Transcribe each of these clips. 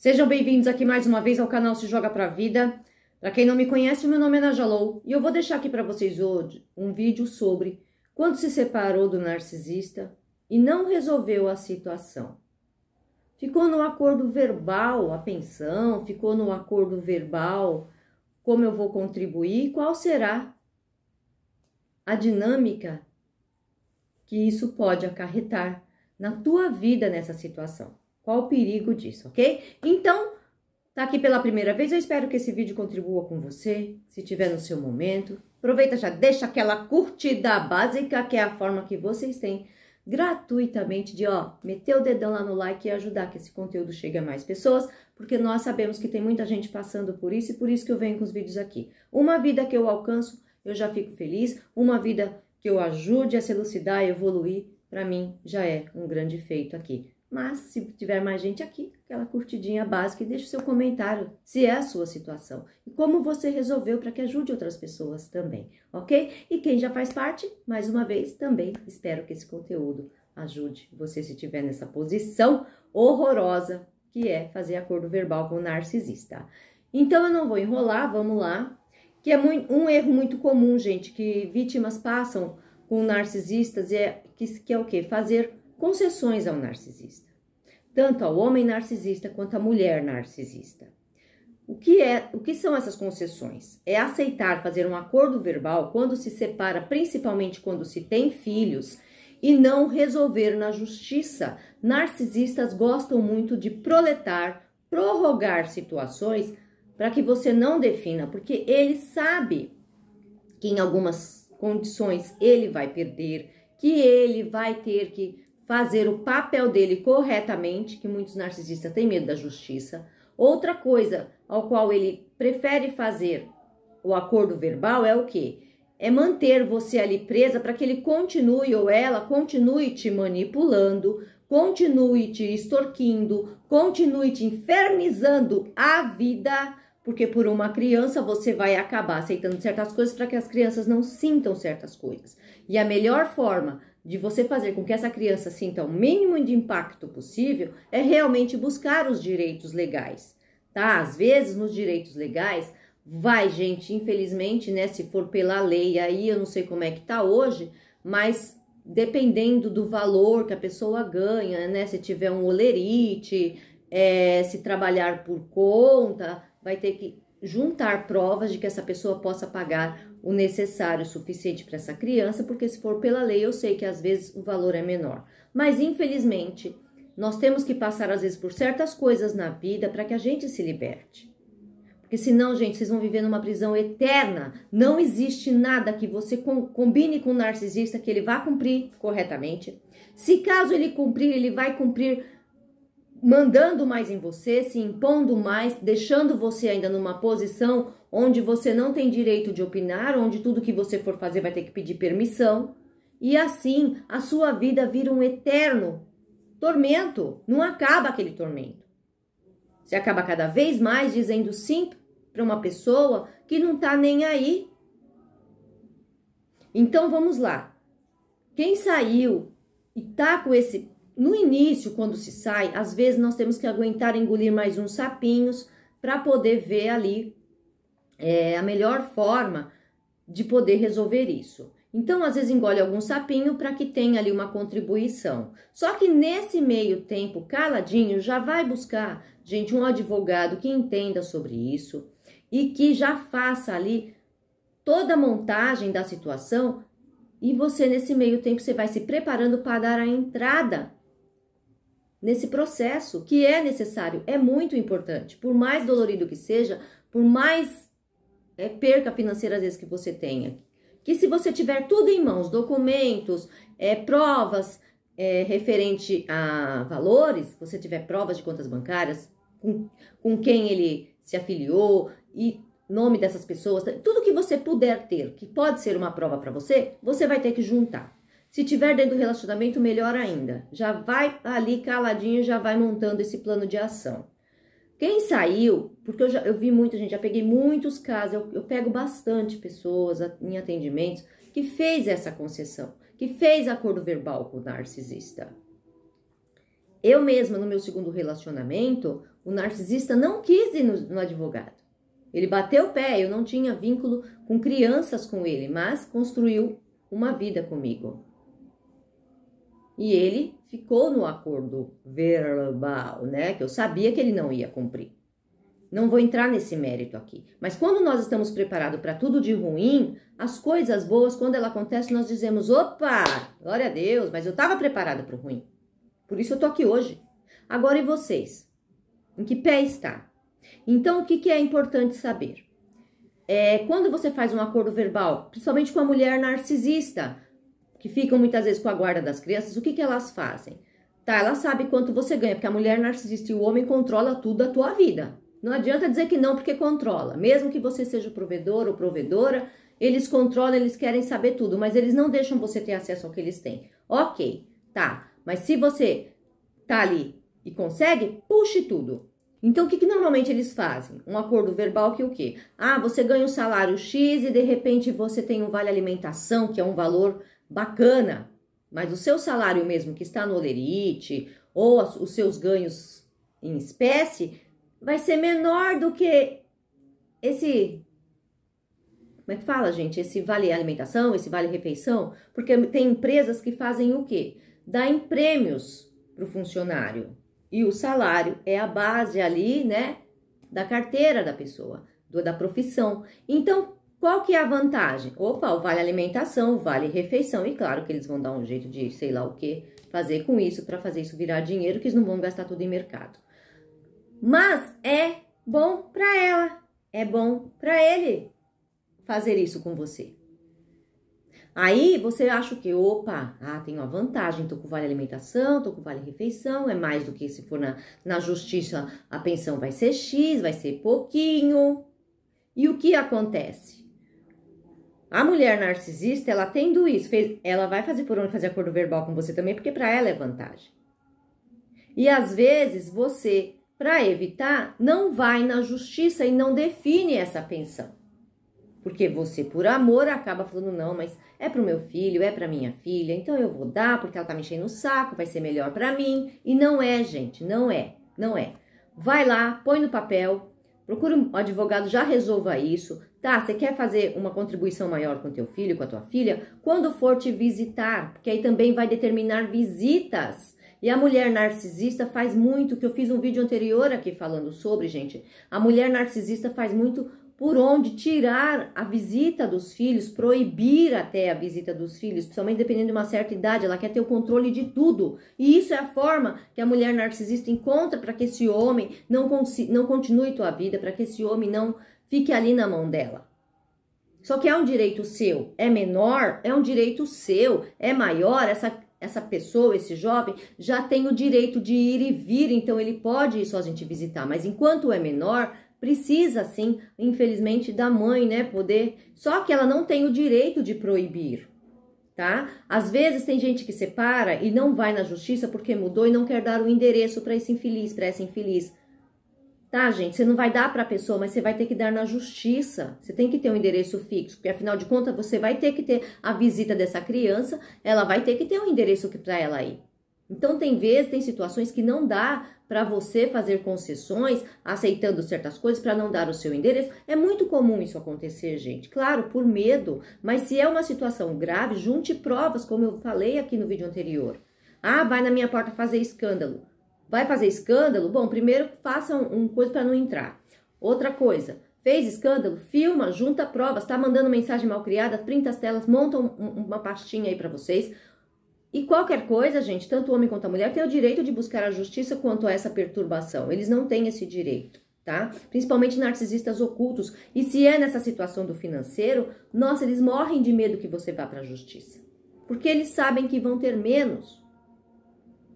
Sejam bem-vindos aqui mais uma vez ao canal Se Joga Pra Vida. Para quem não me conhece, meu nome é Najalou e eu vou deixar aqui para vocês hoje um vídeo sobre quando se separou do narcisista e não resolveu a situação. Ficou no acordo verbal a pensão, ficou no acordo verbal como eu vou contribuir, qual será a dinâmica que isso pode acarretar na tua vida nessa situação. Qual o perigo disso, ok? Então, tá aqui pela primeira vez, eu espero que esse vídeo contribua com você, se tiver no seu momento. Aproveita já, deixa aquela curtida básica, que é a forma que vocês têm gratuitamente de, ó, meter o dedão lá no like e ajudar que esse conteúdo chegue a mais pessoas, porque nós sabemos que tem muita gente passando por isso e por isso que eu venho com os vídeos aqui. Uma vida que eu alcanço, eu já fico feliz, uma vida que eu ajude a se elucidar e evoluir, para mim já é um grande feito aqui. Mas se tiver mais gente aqui, aquela curtidinha básica e deixe seu comentário se é a sua situação e como você resolveu para que ajude outras pessoas também, ok? E quem já faz parte, mais uma vez, também espero que esse conteúdo ajude você se estiver nessa posição horrorosa que é fazer acordo verbal com o narcisista. Então eu não vou enrolar, vamos lá. Que é um erro muito comum, gente, que vítimas passam com narcisistas é que, que é o que fazer concessões ao narcisista, tanto ao homem narcisista quanto à mulher narcisista. O que, é, o que são essas concessões? É aceitar fazer um acordo verbal quando se separa, principalmente quando se tem filhos, e não resolver na justiça. Narcisistas gostam muito de proletar, prorrogar situações para que você não defina, porque ele sabe que em algumas condições ele vai perder, que ele vai ter que fazer o papel dele corretamente, que muitos narcisistas têm medo da justiça. Outra coisa ao qual ele prefere fazer o acordo verbal é o quê? É manter você ali presa para que ele continue ou ela continue te manipulando, continue te extorquindo, continue te infernizando a vida, porque por uma criança você vai acabar aceitando certas coisas para que as crianças não sintam certas coisas. E a melhor forma de você fazer com que essa criança sinta o mínimo de impacto possível é realmente buscar os direitos legais, tá? Às vezes, nos direitos legais, vai, gente, infelizmente, né? Se for pela lei, aí eu não sei como é que tá hoje, mas dependendo do valor que a pessoa ganha, né? Se tiver um olerite, é, se trabalhar por conta, vai ter que juntar provas de que essa pessoa possa pagar o necessário suficiente para essa criança, porque se for pela lei, eu sei que às vezes o valor é menor. Mas infelizmente, nós temos que passar às vezes por certas coisas na vida para que a gente se liberte. Porque senão, gente, vocês vão viver numa prisão eterna. Não existe nada que você combine com o narcisista que ele vá cumprir corretamente. Se caso ele cumprir, ele vai cumprir mandando mais em você, se impondo mais, deixando você ainda numa posição onde você não tem direito de opinar, onde tudo que você for fazer vai ter que pedir permissão. E assim a sua vida vira um eterno tormento. Não acaba aquele tormento. Você acaba cada vez mais dizendo sim para uma pessoa que não está nem aí. Então vamos lá. Quem saiu e tá com esse no início, quando se sai, às vezes nós temos que aguentar engolir mais uns sapinhos para poder ver ali é, a melhor forma de poder resolver isso. Então, às vezes engole algum sapinho para que tenha ali uma contribuição. Só que nesse meio tempo, caladinho, já vai buscar, gente, um advogado que entenda sobre isso e que já faça ali toda a montagem da situação. E você, nesse meio tempo, você vai se preparando para dar a entrada nesse processo que é necessário, é muito importante. Por mais dolorido que seja, por mais é, perca financeira às vezes que você tenha, que se você tiver tudo em mãos, documentos, é, provas é, referente a valores, você tiver provas de contas bancárias, com, com quem ele se afiliou e nome dessas pessoas, tudo que você puder ter, que pode ser uma prova para você, você vai ter que juntar. Se tiver dentro do relacionamento, melhor ainda. Já vai ali caladinho, já vai montando esse plano de ação. Quem saiu, porque eu, já, eu vi muita gente, já peguei muitos casos, eu, eu pego bastante pessoas em atendimentos que fez essa concessão, que fez acordo verbal com o narcisista. Eu mesma, no meu segundo relacionamento, o narcisista não quis ir no, no advogado. Ele bateu o pé, eu não tinha vínculo com crianças com ele, mas construiu uma vida comigo. E ele ficou no acordo verbal, né? Que eu sabia que ele não ia cumprir. Não vou entrar nesse mérito aqui. Mas quando nós estamos preparados para tudo de ruim, as coisas boas, quando ela acontece, nós dizemos: opa, glória a Deus, mas eu estava preparado para o ruim. Por isso eu tô aqui hoje. Agora e vocês? Em que pé está? Então, o que, que é importante saber? É, quando você faz um acordo verbal, principalmente com a mulher narcisista, que ficam muitas vezes com a guarda das crianças, o que, que elas fazem? Tá, ela sabe quanto você ganha, porque a mulher narcisista e o homem controla tudo da tua vida. Não adianta dizer que não, porque controla. Mesmo que você seja provedor ou provedora, eles controlam, eles querem saber tudo, mas eles não deixam você ter acesso ao que eles têm. Ok, tá. Mas se você tá ali e consegue, puxe tudo. Então, o que, que normalmente eles fazem? Um acordo verbal que o quê? Ah, você ganha um salário X e de repente você tem um vale alimentação, que é um valor bacana, mas o seu salário mesmo que está no olerite ou os seus ganhos em espécie vai ser menor do que esse como é que fala, gente? Esse vale alimentação, esse vale refeição, porque tem empresas que fazem o quê? em prêmios para o funcionário. E o salário é a base ali, né, da carteira da pessoa, do, da profissão. Então, qual que é a vantagem? Opa, o vale alimentação, o vale refeição. E claro que eles vão dar um jeito de sei lá o que fazer com isso para fazer isso virar dinheiro, que eles não vão gastar tudo em mercado. Mas é bom para ela, é bom para ele fazer isso com você. Aí você acha que Opa, ah, tem uma vantagem, tô com vale alimentação, tô com vale refeição, é mais do que se for na, na justiça, a pensão vai ser X, vai ser pouquinho. E o que acontece? A mulher narcisista, ela tendo isso, fez, ela vai fazer por onde fazer acordo verbal com você também, porque para ela é vantagem. E às vezes você, para evitar, não vai na justiça e não define essa pensão. Porque você, por amor, acaba falando: não, mas é para o meu filho, é para minha filha, então eu vou dar porque ela tá me enchendo o saco, vai ser melhor para mim. E não é, gente, não é, não é. Vai lá, põe no papel, Procura um advogado, já resolva isso. Tá, você quer fazer uma contribuição maior com teu filho, com a tua filha? Quando for te visitar, porque aí também vai determinar visitas. E a mulher narcisista faz muito, que eu fiz um vídeo anterior aqui falando sobre, gente. A mulher narcisista faz muito por onde tirar a visita dos filhos, proibir até a visita dos filhos, principalmente dependendo de uma certa idade, ela quer ter o controle de tudo. E isso é a forma que a mulher narcisista encontra para que esse homem não, não continue tua vida, para que esse homem não fique ali na mão dela. Só que é um direito seu, é menor, é um direito seu, é maior, essa essa pessoa, esse jovem, já tem o direito de ir e vir, então ele pode ir sozinho te visitar, mas enquanto é menor, precisa sim, infelizmente, da mãe, né, poder, só que ela não tem o direito de proibir, tá? Às vezes tem gente que separa e não vai na justiça porque mudou e não quer dar o endereço para esse infeliz, para essa infeliz. Tá, gente? Você não vai dar para a pessoa, mas você vai ter que dar na justiça. Você tem que ter um endereço fixo, porque afinal de contas você vai ter que ter a visita dessa criança, ela vai ter que ter um endereço para ela ir. Então tem vezes, tem situações que não dá para você fazer concessões, aceitando certas coisas para não dar o seu endereço. É muito comum isso acontecer, gente. Claro, por medo, mas se é uma situação grave, junte provas, como eu falei aqui no vídeo anterior. Ah, vai na minha porta fazer escândalo. Vai fazer escândalo? Bom, primeiro faça um, um coisa para não entrar. Outra coisa, fez escândalo? Filma, junta provas, tá mandando mensagem mal criada, printa as telas, monta um, uma pastinha aí para vocês e qualquer coisa, gente, tanto o homem quanto a mulher tem o direito de buscar a justiça quanto a essa perturbação. Eles não têm esse direito, tá? Principalmente narcisistas ocultos. E se é nessa situação do financeiro, nossa, eles morrem de medo que você vá para a justiça. Porque eles sabem que vão ter menos,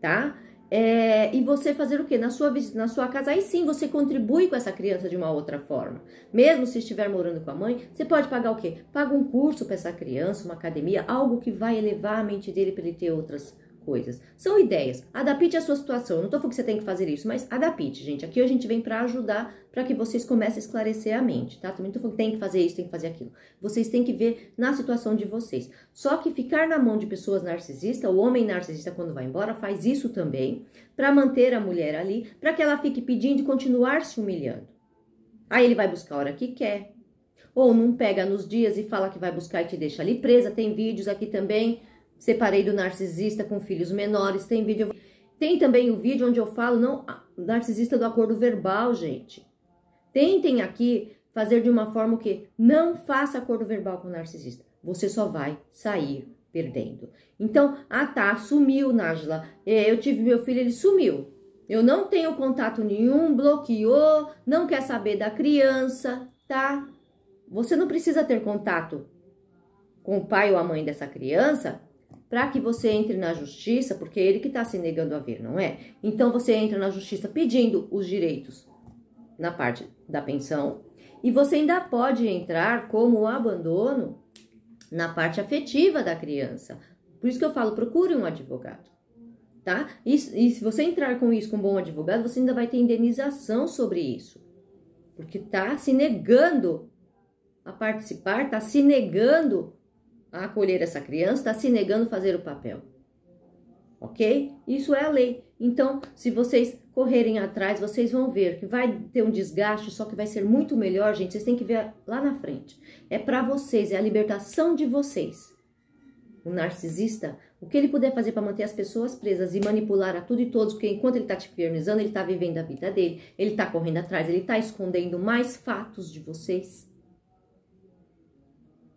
tá? É, e você fazer o que? Na sua, na sua casa, aí sim você contribui com essa criança de uma outra forma. Mesmo se estiver morando com a mãe, você pode pagar o que Paga um curso para essa criança, uma academia, algo que vai elevar a mente dele para ele ter outras coisas. São ideias. Adapte a sua situação. Eu não estou falando que você tem que fazer isso, mas adapte, gente. Aqui a gente vem para ajudar para que vocês comecem a esclarecer a mente, tá? Também não tô falando que tem que fazer isso, tem que fazer aquilo. Vocês têm que ver na situação de vocês. Só que ficar na mão de pessoas narcisistas, o homem narcisista quando vai embora faz isso também, para manter a mulher ali, para que ela fique pedindo e continuar se humilhando. Aí ele vai buscar a hora que quer, ou não pega nos dias e fala que vai buscar e te deixa ali presa. Tem vídeos aqui também Separei do narcisista com filhos menores. Tem vídeo. Tem também o vídeo onde eu falo não narcisista do acordo verbal, gente. Tentem aqui fazer de uma forma que não faça acordo verbal com o narcisista. Você só vai sair perdendo. Então, ah tá, sumiu, Nájila. É, eu tive meu filho, ele sumiu. Eu não tenho contato nenhum, bloqueou, não quer saber da criança, tá? Você não precisa ter contato com o pai ou a mãe dessa criança para que você entre na justiça, porque ele que está se negando a ver não é? Então você entra na justiça pedindo os direitos na parte da pensão e você ainda pode entrar como abandono na parte afetiva da criança. Por isso que eu falo, procure um advogado, tá? E, e se você entrar com isso com um bom advogado, você ainda vai ter indenização sobre isso, porque tá se negando a participar, tá se negando a acolher essa criança, está se negando a fazer o papel. Ok? Isso é a lei. Então, se vocês correrem atrás, vocês vão ver que vai ter um desgaste, só que vai ser muito melhor, gente. Vocês têm que ver lá na frente. É para vocês, é a libertação de vocês. O narcisista, o que ele puder fazer para manter as pessoas presas e manipular a tudo e todos, porque enquanto ele está te infernizando, ele está vivendo a vida dele, ele está correndo atrás, ele está escondendo mais fatos de vocês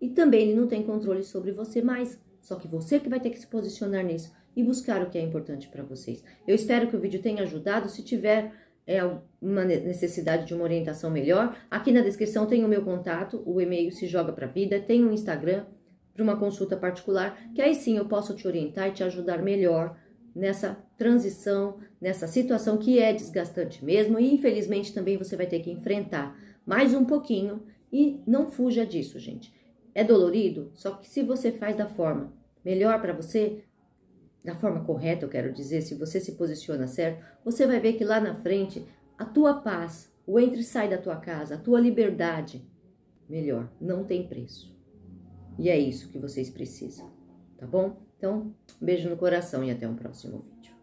e também ele não tem controle sobre você mais. Só que você que vai ter que se posicionar nisso e buscar o que é importante para vocês. Eu espero que o vídeo tenha ajudado. Se tiver é, uma necessidade de uma orientação melhor, aqui na descrição tem o meu contato, o e-mail se joga para vida, tem o um Instagram para uma consulta particular, que aí sim eu posso te orientar e te ajudar melhor nessa transição, nessa situação que é desgastante mesmo e infelizmente também você vai ter que enfrentar mais um pouquinho e não fuja disso, gente. É dolorido, só que se você faz da forma melhor para você, da forma correta, eu quero dizer, se você se posiciona certo, você vai ver que lá na frente a tua paz, o entre e sai da tua casa, a tua liberdade, melhor, não tem preço. E é isso que vocês precisam, tá bom? Então, beijo no coração e até um próximo vídeo.